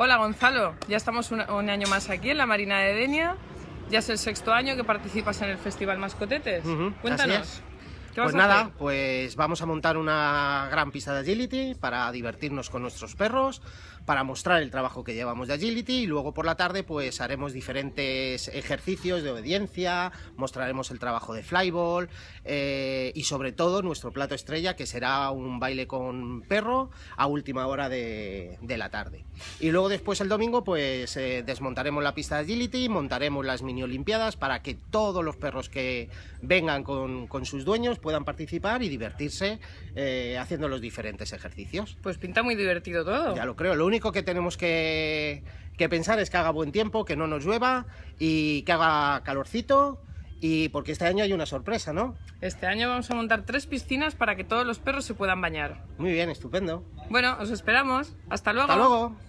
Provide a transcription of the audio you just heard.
Hola Gonzalo, ya estamos un, año más aquí en la Marina de Denia. Ya es el sexto año que participas en el Festival Mascotetes. Cuéntanos pues nada, pues vamos a montar una gran pista de agility para divertirnos con nuestros perros, para mostrar el trabajo que llevamos de agility y luego por la tarde pues haremos diferentes ejercicios de obediencia, mostraremos el trabajo de flyball eh, y sobre todo nuestro plato estrella que será un baile con perro a última hora de, la tarde. Y luego después el domingo pues eh, desmontaremos la pista de agility, montaremos las mini olimpiadas para que todos los perros que vengan con, con sus dueños pues, puedan participar y divertirse eh, haciendo los diferentes ejercicios. Pues pinta muy divertido todo. Ya lo creo. Lo único que tenemos que, que pensar es que haga buen tiempo, que no nos llueva y que haga calorcito. Y porque este año hay una sorpresa, ¿no? Este año vamos a montar tres piscinas para que todos los perros se puedan bañar. Muy bien, estupendo. Bueno, os esperamos. Hasta luego. Hasta luego.